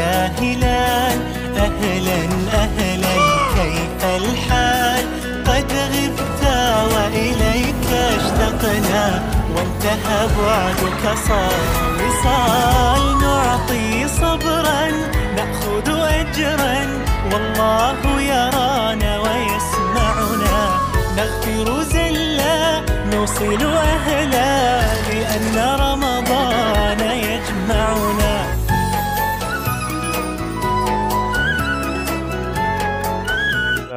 يا هلال أهلا أهلا كيف الحال قد غبت وإليك اشتقنا وانتهى بعدك صار وصال نعطي صبرا نأخذ أجرا والله يرانا ويسمعنا نغفر زلا نوصل أهلا لأن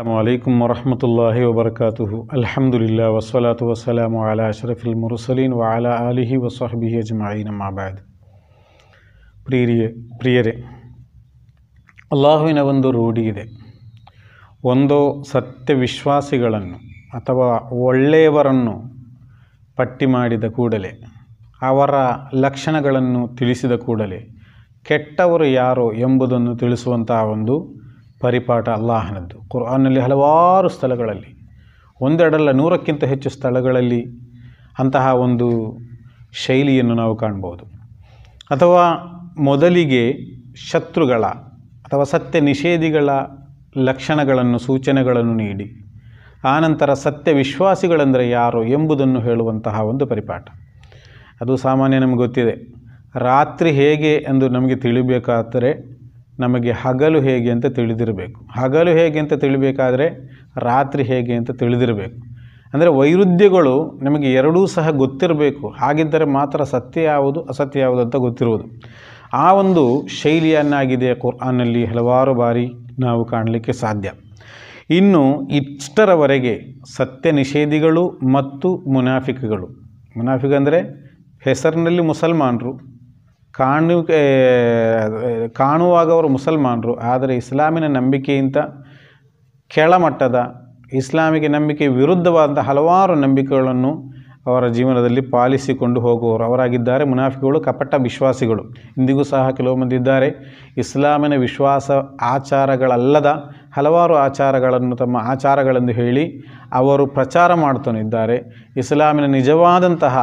السلام عليكم ورحمة الله وبركاته الحمد لله والصلاة والسلام على أشرف المرسلين وعلى آله وصحبه أجمعين ما بعد ಪ್ರಿಯರೇ ಅಲ್ಲಾಹುವಿನ ಒಂದು ರೂಢಿ ಇದೆ ಒಂದು ಸತ್ಯ ವಿಶ್ವಾಸಿಗಳನ್ನು ಅಥವಾ ಒಳ್ಳೆಯವರನ್ನು ಪಟ್ಟಿ ಮಾಡಿದ ಕೂಡಲೇ ಅವರ ಲಕ್ಷಣಗಳನ್ನು ತಿಳಿಸಿದ ಕೂಡಲೇ ಕೆಟ್ಟವರು ಯಾರು ಎಂಬುದನ್ನು ತಿಳಿಸುವಂತಹ ಒಂದು ಪರಿಪಾಠ ಅಲ್ಲಾಹನದ್ದು ಕುರ್ಆನ್ನಲ್ಲಿ ಹಲವಾರು ಸ್ಥಳಗಳಲ್ಲಿ ಒಂದೆರಡಲ್ಲ ನೂರಕ್ಕಿಂತ ಹೆಚ್ಚು ಸ್ಥಳಗಳಲ್ಲಿ ಅಂತಹ ಒಂದು ಶೈಲಿಯನ್ನು ನಾವು ಕಾಣ್ಬೋದು ಅಥವಾ ಮೊದಲಿಗೆ ಶತ್ರುಗಳ ಅಥವಾ ಸತ್ಯ ನಿಷೇಧಿಗಳ ಲಕ್ಷಣಗಳನ್ನು ಸೂಚನೆಗಳನ್ನು ನೀಡಿ ಆನಂತರ ಸತ್ಯ ವಿಶ್ವಾಸಿಗಳೆಂದರೆ ಯಾರು ಎಂಬುದನ್ನು ಹೇಳುವಂತಹ ಒಂದು ಪರಿಪಾಠ ಅದು ಸಾಮಾನ್ಯ ನಮಗೆ ಗೊತ್ತಿದೆ ರಾತ್ರಿ ಹೇಗೆ ಎಂದು ನಮಗೆ ತಿಳಿಬೇಕಾದರೆ ನಮಗೆ ಹಗಲು ಹೇಗೆ ಅಂತ ತಿಳಿದಿರಬೇಕು ಹಗಲು ಹೇಗೆ ಅಂತ ತಿಳಿಬೇಕಾದರೆ ರಾತ್ರಿ ಹೇಗೆ ಅಂತ ತಿಳಿದಿರಬೇಕು ಅಂದರೆ ವೈರುಧ್ಯಗಳು ನಮಗೆ ಎರಡೂ ಸಹ ಗೊತ್ತಿರಬೇಕು ಹಾಗಿದ್ದರೆ ಮಾತ್ರ ಸತ್ಯ ಯಾವುದು ಅಸತ್ಯ ಯಾವುದು ಅಂತ ಗೊತ್ತಿರುವುದು ಆ ಒಂದು ಶೈಲಿಯನ್ನಾಗಿದೆ ಕುರ್ಆನಲ್ಲಿ ಹಲವಾರು ಬಾರಿ ನಾವು ಕಾಣಲಿಕ್ಕೆ ಸಾಧ್ಯ ಇನ್ನು ಇಷ್ಟರವರೆಗೆ ಸತ್ಯ ನಿಷೇಧಿಗಳು ಮತ್ತು ಮುನಾಫಿಕ್ಗಳು ಮುನಾಫಿಕ ಅಂದರೆ ಹೆಸರಿನಲ್ಲಿ ಮುಸಲ್ಮಾನರು ಕಾಣು ಕಾಣುವಾಗ ಅವರು ಮುಸಲ್ಮಾನರು ಆದರೆ ಇಸ್ಲಾಮಿನ ನಂಬಿಕೆಯಿಂದ ಕೆಳಮಟ್ಟದ ಇಸ್ಲಾಮಿಗೆ ನಂಬಿಕೆ ವಿರುದ್ಧವಾದಂಥ ಹಲವಾರು ನಂಬಿಕೆಗಳನ್ನು ಅವರ ಜೀವನದಲ್ಲಿ ಪಾಲಿಸಿಕೊಂಡು ಹೋಗುವವರು ಅವರಾಗಿದ್ದಾರೆ ಮುನಾಫಿಗಳು ಕಪಟ ವಿಶ್ವಾಸಿಗಳು ಇಂದಿಗೂ ಸಹ ಕೆಲವು ಮಂದಿ ಇದ್ದಾರೆ ಇಸ್ಲಾಮಿನ ವಿಶ್ವಾಸ ಆಚಾರಗಳಲ್ಲದ ಹಲವಾರು ಆಚಾರಗಳನ್ನು ತಮ್ಮ ಆಚಾರಗಳೆಂದು ಹೇಳಿ ಅವರು ಪ್ರಚಾರ ಮಾಡ್ತಾನಿದ್ದಾರೆ ಇಸ್ಲಾಮಿನ ನಿಜವಾದಂತಹ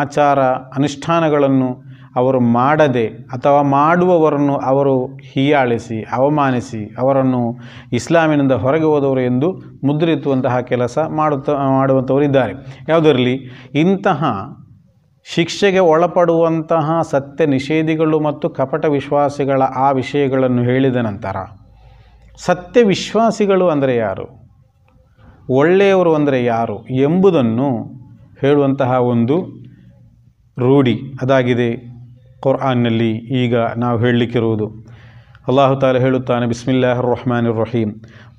ಆಚಾರ ಅನುಷ್ಠಾನಗಳನ್ನು ಅವರು ಮಾಡದೆ ಅಥವಾ ಮಾಡುವವರನ್ನು ಅವರು ಹೀಯಾಳಿಸಿ ಅವಮಾನಿಸಿ ಅವರನ್ನು ಇಸ್ಲಾಮಿನಿಂದ ಹೊರಗೆ ಹೋದವರು ಎಂದು ಮುದ್ರಿತುವಂತಹ ಕೆಲಸ ಮಾಡುತ್ತ ಇದ್ದಾರೆ ಯಾವುದರಲ್ಲಿ ಇಂತಹ ಶಿಕ್ಷೆಗೆ ಒಳಪಡುವಂತಹ ಸತ್ಯ ನಿಷೇಧಿಗಳು ಮತ್ತು ಕಪಟ ವಿಶ್ವಾಸಿಗಳ ಆ ವಿಷಯಗಳನ್ನು ಹೇಳಿದ ನಂತರ ಸತ್ಯ ವಿಶ್ವಾಸಿಗಳು ಅಂದರೆ ಯಾರು ಒಳ್ಳೆಯವರು ಅಂದರೆ ಯಾರು ಎಂಬುದನ್ನು ಹೇಳುವಂತಹ ಒಂದು ರೂಢಿ ಅದಾಗಿದೆ ಕುರ್ಆನ್ನಲ್ಲಿ ಈಗ ನಾವು ಹೇಳಲಿಕ್ಕಿರುವುದು ಅಲ್ಲಾಹು ತಾಲ ಹೇಳುತ್ತಾನೆ ಬಿಸ್ಮಿಲ್ಲಾಹ್ ರಹಮಾನ್ ರಹೀಂ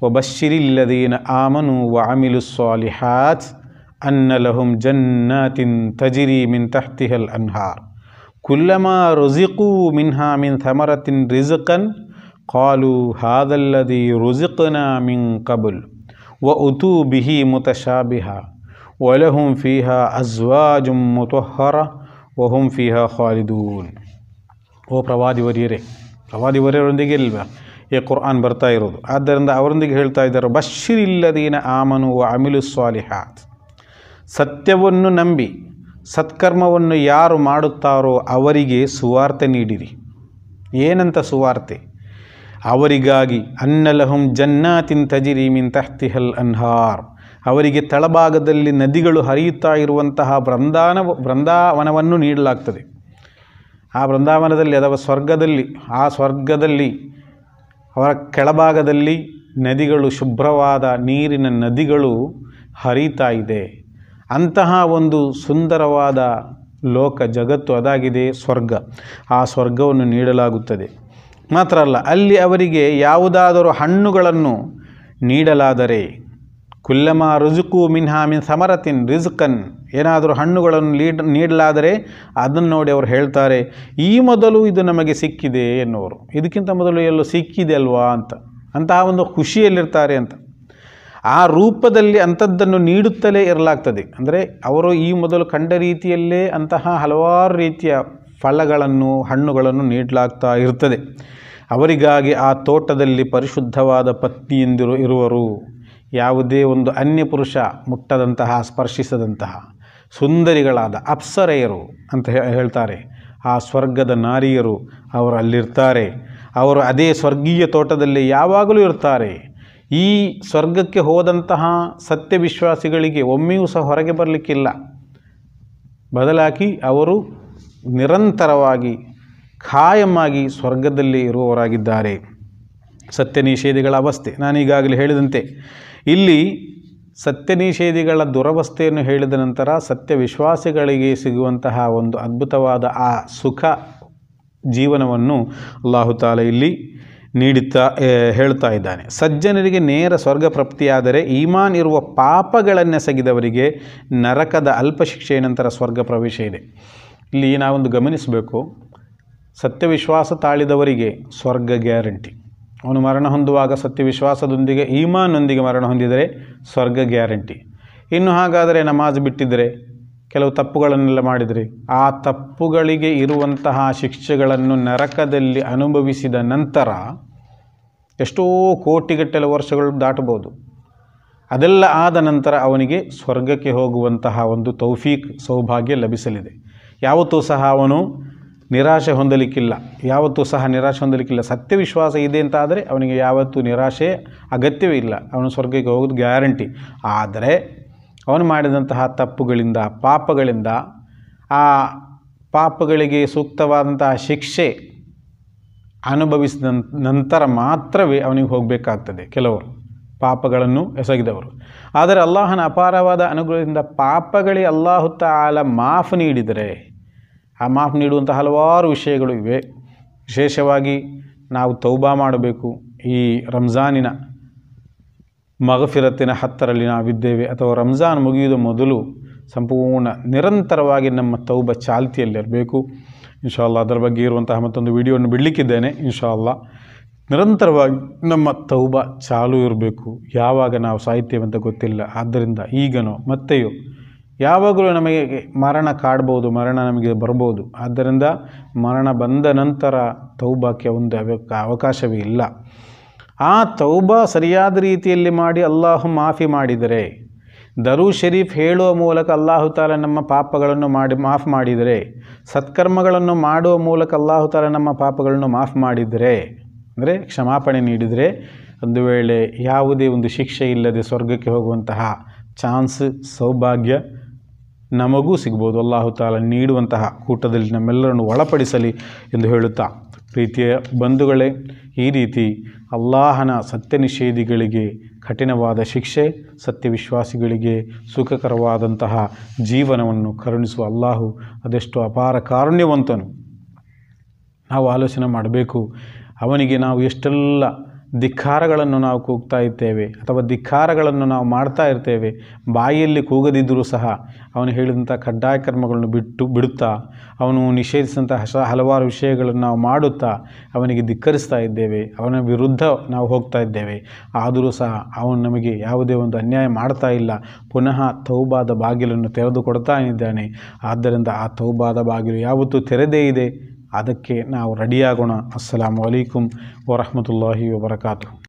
ಒಬಶ್ಶಿರಿಲ್ಲದೀನ ಆಮನು ವ ಅಮಿಲು ಸ್ವಾಲಿಹಾತ್ ಅನ್ನ ಲಹುಂ ಜನ್ನಾತಿನ್ ತಜಿರಿ ಮಿನ್ ತಹ್ತಿಹಲ್ ಅನ್ಹಾರ್ ಕುಲ್ಲಮ ರುಜಿಕು ಮಿನ್ಹಾ ಮಿನ್ ಥಮರತಿನ್ ರಿಜಕನ್ ಕಾಲು ಹಾದಲ್ಲದಿ ರುಜಿಕನ ಮಿನ್ ಕಬುಲ್ ವ ಉತು ಬಿಹಿ ಮುತಶಾಬಿಹ ولهم فيها أزواج مطهرة ಓಹಂ ಫಿಹಾ ಖಾಲಿದೂನ್ ಓ ಪ್ರವಾದಿ ಪ್ರವಾದಿ ವರಿಯರೊಂದಿಗೆ ಇಲ್ವಾ ಈ ಕುರ್ಆನ್ ಬರ್ತಾ ಇರೋದು ಆದ್ದರಿಂದ ಅವರೊಂದಿಗೆ ಹೇಳ್ತಾ ಇದ್ದಾರೆ ಇಲ್ಲದೀನ ಆಮನು ಅಮಿಲು ಸ್ವಾಲಿಹಾತ್ ಸತ್ಯವನ್ನು ನಂಬಿ ಸತ್ಕರ್ಮವನ್ನು ಯಾರು ಮಾಡುತ್ತಾರೋ ಅವರಿಗೆ ಸುವಾರ್ತೆ ನೀಡಿರಿ ಏನಂತ ಸುವಾರ್ತೆ ಅವರಿಗಾಗಿ ಅನ್ನಲಹುಂ ಜನ್ನಾತಿನ್ ತಜಿರಿ ಮಿನ್ ತಹ್ತಿಹಲ್ ಅನ್ಹಾರ್ ಅವರಿಗೆ ತಳಭಾಗದಲ್ಲಿ ನದಿಗಳು ಹರಿಯುತ್ತಾ ಇರುವಂತಹ ಬೃಂದಾನ ಬೃಂದಾವನವನ್ನು ನೀಡಲಾಗ್ತದೆ ಆ ಬೃಂದಾವನದಲ್ಲಿ ಅಥವಾ ಸ್ವರ್ಗದಲ್ಲಿ ಆ ಸ್ವರ್ಗದಲ್ಲಿ ಅವರ ಕೆಳಭಾಗದಲ್ಲಿ ನದಿಗಳು ಶುಭ್ರವಾದ ನೀರಿನ ನದಿಗಳು ಹರಿತಾ ಇದೆ ಅಂತಹ ಒಂದು ಸುಂದರವಾದ ಲೋಕ ಜಗತ್ತು ಅದಾಗಿದೆ ಸ್ವರ್ಗ ಆ ಸ್ವರ್ಗವನ್ನು ನೀಡಲಾಗುತ್ತದೆ ಮಾತ್ರ ಅಲ್ಲ ಅಲ್ಲಿ ಅವರಿಗೆ ಯಾವುದಾದರೂ ಹಣ್ಣುಗಳನ್ನು ನೀಡಲಾದರೆ ಕುಲ್ಲಮ ರುಜುಕು ಮಿನ್ಹಾ ಮಿನ್ ಸಮರತಿನ್ ರಿಜುಕನ್ ಏನಾದರೂ ಹಣ್ಣುಗಳನ್ನು ಲೀಡ್ ನೀಡಲಾದರೆ ಅದನ್ನು ನೋಡಿ ಅವರು ಹೇಳ್ತಾರೆ ಈ ಮೊದಲು ಇದು ನಮಗೆ ಸಿಕ್ಕಿದೆ ಎನ್ನುವರು ಇದಕ್ಕಿಂತ ಮೊದಲು ಎಲ್ಲೋ ಸಿಕ್ಕಿದೆ ಅಲ್ವಾ ಅಂತ ಅಂತಹ ಒಂದು ಖುಷಿಯಲ್ಲಿರ್ತಾರೆ ಅಂತ ಆ ರೂಪದಲ್ಲಿ ಅಂಥದ್ದನ್ನು ನೀಡುತ್ತಲೇ ಇರಲಾಗ್ತದೆ ಅಂದರೆ ಅವರು ಈ ಮೊದಲು ಕಂಡ ರೀತಿಯಲ್ಲೇ ಅಂತಹ ಹಲವಾರು ರೀತಿಯ ಫಲಗಳನ್ನು ಹಣ್ಣುಗಳನ್ನು ನೀಡಲಾಗ್ತಾ ಇರ್ತದೆ ಅವರಿಗಾಗಿ ಆ ತೋಟದಲ್ಲಿ ಪರಿಶುದ್ಧವಾದ ಪತ್ನಿಯಿಂದಿರು ಇರುವರು ಯಾವುದೇ ಒಂದು ಅನ್ಯ ಪುರುಷ ಮುಟ್ಟದಂತಹ ಸ್ಪರ್ಶಿಸದಂತಹ ಸುಂದರಿಗಳಾದ ಅಪ್ಸರೆಯರು ಅಂತ ಹೇಳ್ತಾರೆ ಆ ಸ್ವರ್ಗದ ನಾರಿಯರು ಅವರು ಅಲ್ಲಿರ್ತಾರೆ ಅವರು ಅದೇ ಸ್ವರ್ಗೀಯ ತೋಟದಲ್ಲಿ ಯಾವಾಗಲೂ ಇರ್ತಾರೆ ಈ ಸ್ವರ್ಗಕ್ಕೆ ಹೋದಂತಹ ಸತ್ಯವಿಶ್ವಾಸಿಗಳಿಗೆ ಒಮ್ಮೆಯೂ ಸಹ ಹೊರಗೆ ಬರಲಿಕ್ಕಿಲ್ಲ ಬದಲಾಗಿ ಅವರು ನಿರಂತರವಾಗಿ ಖಾಯಮಾಗಿ ಸ್ವರ್ಗದಲ್ಲಿ ಇರುವವರಾಗಿದ್ದಾರೆ ಸತ್ಯ ನಿಷೇಧಿಗಳ ಅವಸ್ಥೆ ನಾನೀಗಾಗಲೇ ಹೇಳಿದಂತೆ ಇಲ್ಲಿ ಸತ್ಯ ನಿಷೇಧಿಗಳ ದುರವಸ್ಥೆಯನ್ನು ಹೇಳಿದ ನಂತರ ಸತ್ಯ ವಿಶ್ವಾಸಿಗಳಿಗೆ ಸಿಗುವಂತಹ ಒಂದು ಅದ್ಭುತವಾದ ಆ ಸುಖ ಜೀವನವನ್ನು ಅಲ್ಲಾಹುತಾಲ ಇಲ್ಲಿ ನೀಡುತ್ತಾ ಹೇಳ್ತಾ ಇದ್ದಾನೆ ಸಜ್ಜನರಿಗೆ ನೇರ ಸ್ವರ್ಗ ಪ್ರಾಪ್ತಿಯಾದರೆ ಈಮಾನ್ ಇರುವ ಪಾಪಗಳನ್ನೆಸಗಿದವರಿಗೆ ನರಕದ ಅಲ್ಪ ಶಿಕ್ಷೆಯ ನಂತರ ಸ್ವರ್ಗ ಪ್ರವೇಶ ಇದೆ ಇಲ್ಲಿ ನಾವೊಂದು ಗಮನಿಸಬೇಕು ಸತ್ಯವಿಶ್ವಾಸ ತಾಳಿದವರಿಗೆ ಸ್ವರ್ಗ ಗ್ಯಾರಂಟಿ ಅವನು ಮರಣ ಹೊಂದುವಾಗ ಸತ್ಯ ವಿಶ್ವಾಸದೊಂದಿಗೆ ಈಮಾನ್ನೊಂದಿಗೆ ಮರಣ ಹೊಂದಿದರೆ ಸ್ವರ್ಗ ಗ್ಯಾರಂಟಿ ಇನ್ನು ಹಾಗಾದರೆ ನಮಾಜ್ ಬಿಟ್ಟಿದ್ದರೆ ಕೆಲವು ತಪ್ಪುಗಳನ್ನೆಲ್ಲ ಮಾಡಿದರೆ ಆ ತಪ್ಪುಗಳಿಗೆ ಇರುವಂತಹ ಶಿಕ್ಷೆಗಳನ್ನು ನರಕದಲ್ಲಿ ಅನುಭವಿಸಿದ ನಂತರ ಎಷ್ಟೋ ಕೋಟಿಗಟ್ಟಲೆ ವರ್ಷಗಳು ದಾಟಬಹುದು ಅದೆಲ್ಲ ಆದ ನಂತರ ಅವನಿಗೆ ಸ್ವರ್ಗಕ್ಕೆ ಹೋಗುವಂತಹ ಒಂದು ತೌಫೀಕ್ ಸೌಭಾಗ್ಯ ಲಭಿಸಲಿದೆ ಯಾವತ್ತೂ ಸಹ ಅವನು ನಿರಾಶೆ ಹೊಂದಲಿಕ್ಕಿಲ್ಲ ಯಾವತ್ತೂ ಸಹ ನಿರಾಶೆ ಹೊಂದಲಿಕ್ಕಿಲ್ಲ ಸತ್ಯವಿಶ್ವಾಸ ಇದೆ ಅಂತ ಆದರೆ ಅವನಿಗೆ ಯಾವತ್ತೂ ನಿರಾಶೆ ಅಗತ್ಯವೇ ಇಲ್ಲ ಅವನು ಸ್ವರ್ಗಕ್ಕೆ ಹೋಗೋದು ಗ್ಯಾರಂಟಿ ಆದರೆ ಅವನು ಮಾಡಿದಂತಹ ತಪ್ಪುಗಳಿಂದ ಪಾಪಗಳಿಂದ ಆ ಪಾಪಗಳಿಗೆ ಸೂಕ್ತವಾದಂತಹ ಶಿಕ್ಷೆ ಅನುಭವಿಸಿದ ನಂತರ ಮಾತ್ರವೇ ಅವನಿಗೆ ಹೋಗಬೇಕಾಗ್ತದೆ ಕೆಲವರು ಪಾಪಗಳನ್ನು ಎಸಗಿದವರು ಆದರೆ ಅಲ್ಲಾಹನ ಅಪಾರವಾದ ಅನುಗ್ರಹದಿಂದ ಪಾಪಗಳೇ ಅಲ್ಲಾಹುತ್ತ ಆಲ ಮಾಫ್ ನೀಡಿದರೆ ಆ ಮಾಫ್ ನೀಡುವಂಥ ಹಲವಾರು ವಿಷಯಗಳು ಇವೆ ವಿಶೇಷವಾಗಿ ನಾವು ತೌಬಾ ಮಾಡಬೇಕು ಈ ರಂಜಾನಿನ ಮಗಫಿರತ್ತಿನ ಹತ್ತರಲ್ಲಿ ನಾವಿದ್ದೇವೆ ಅಥವಾ ರಂಜಾನ್ ಮುಗಿಯುವ ಮೊದಲು ಸಂಪೂರ್ಣ ನಿರಂತರವಾಗಿ ನಮ್ಮ ತೌಬ ಚಾಲ್ತಿಯಲ್ಲಿರಬೇಕು ಅಲ್ಲ ಅದರ ಬಗ್ಗೆ ಇರುವಂತಹ ಮತ್ತೊಂದು ವಿಡಿಯೋವನ್ನು ಬಿಡಲಿಕ್ಕಿದ್ದೇನೆ ಅಲ್ಲ ನಿರಂತರವಾಗಿ ನಮ್ಮ ತೌಬ ಚಾಲು ಇರಬೇಕು ಯಾವಾಗ ನಾವು ಸಾಹಿತ್ಯವಂತ ಗೊತ್ತಿಲ್ಲ ಆದ್ದರಿಂದ ಈಗನೋ ಮತ್ತೆಯೋ ಯಾವಾಗಲೂ ನಮಗೆ ಮರಣ ಕಾಡ್ಬೋದು ಮರಣ ನಮಗೆ ಬರ್ಬೋದು ಆದ್ದರಿಂದ ಮರಣ ಬಂದ ನಂತರ ತೌಬಾಕ್ಕೆ ಒಂದು ಅವಕಾಶವೇ ಇಲ್ಲ ಆ ತೌಬಾ ಸರಿಯಾದ ರೀತಿಯಲ್ಲಿ ಮಾಡಿ ಅಲ್ಲಾಹು ಮಾಫಿ ಮಾಡಿದರೆ ದರು ಶರೀಫ್ ಹೇಳುವ ಮೂಲಕ ಅಲ್ಲಾಹು ತಾಲ ನಮ್ಮ ಪಾಪಗಳನ್ನು ಮಾಡಿ ಮಾಫ್ ಮಾಡಿದರೆ ಸತ್ಕರ್ಮಗಳನ್ನು ಮಾಡುವ ಮೂಲಕ ಅಲ್ಲಾಹು ತಾಲ ನಮ್ಮ ಪಾಪಗಳನ್ನು ಮಾಫ್ ಮಾಡಿದರೆ ಅಂದರೆ ಕ್ಷಮಾಪಣೆ ನೀಡಿದರೆ ಒಂದು ವೇಳೆ ಯಾವುದೇ ಒಂದು ಶಿಕ್ಷೆ ಇಲ್ಲದೆ ಸ್ವರ್ಗಕ್ಕೆ ಹೋಗುವಂತಹ ಚಾನ್ಸ್ ಸೌಭಾಗ್ಯ ನಮಗೂ ಸಿಗ್ಬೋದು ಅಲ್ಲಾಹು ತಾಲ ನೀಡುವಂತಹ ಕೂಟದಲ್ಲಿ ನಮ್ಮೆಲ್ಲರನ್ನು ಒಳಪಡಿಸಲಿ ಎಂದು ಹೇಳುತ್ತಾ ಪ್ರೀತಿಯ ಬಂಧುಗಳೇ ಈ ರೀತಿ ಅಲ್ಲಾಹನ ಸತ್ಯ ನಿಷೇಧಿಗಳಿಗೆ ಕಠಿಣವಾದ ಶಿಕ್ಷೆ ಸತ್ಯವಿಶ್ವಾಸಿಗಳಿಗೆ ಸುಖಕರವಾದಂತಹ ಜೀವನವನ್ನು ಕರುಣಿಸುವ ಅಲ್ಲಾಹು ಅದೆಷ್ಟು ಅಪಾರ ಕಾರುಣ್ಯವಂತನು ನಾವು ಆಲೋಚನೆ ಮಾಡಬೇಕು ಅವನಿಗೆ ನಾವು ಎಷ್ಟೆಲ್ಲ ಧಿಕ್ಕಾರಗಳನ್ನು ನಾವು ಕೂಗ್ತಾ ಇರ್ತೇವೆ ಅಥವಾ ಧಿಕ್ಕಾರಗಳನ್ನು ನಾವು ಮಾಡ್ತಾ ಇರ್ತೇವೆ ಬಾಯಿಯಲ್ಲಿ ಕೂಗದಿದ್ದರೂ ಸಹ ಅವನು ಹೇಳಿದಂಥ ಕಡ್ಡಾಯ ಕರ್ಮಗಳನ್ನು ಬಿಟ್ಟು ಬಿಡುತ್ತಾ ಅವನು ನಿಷೇಧಿಸಿದಂಥ ಹಸ ಹಲವಾರು ವಿಷಯಗಳನ್ನು ನಾವು ಮಾಡುತ್ತಾ ಅವನಿಗೆ ಧಿಕ್ಕರಿಸ್ತಾ ಇದ್ದೇವೆ ಅವನ ವಿರುದ್ಧ ನಾವು ಹೋಗ್ತಾ ಇದ್ದೇವೆ ಆದರೂ ಸಹ ಅವನು ನಮಗೆ ಯಾವುದೇ ಒಂದು ಅನ್ಯಾಯ ಮಾಡ್ತಾ ಇಲ್ಲ ಪುನಃ ತೌಬಾದ ಬಾಗಿಲನ್ನು ತೆರೆದುಕೊಡ್ತಾ ಇದ್ದಾನೆ ಆದ್ದರಿಂದ ಆ ತೌಬಾದ ಬಾಗಿಲು ಯಾವತ್ತೂ ತೆರೆದೇ ಇದೆ ಅದಕ್ಕೆ ನಾವು ರೆಡಿಯಾಗೋಣ ಅಸ್ಸಲಾಮು ಅಲೈಕುಂ ವರಹಮತುಲ್ಲಾಹಿ ವಬರಕಾತು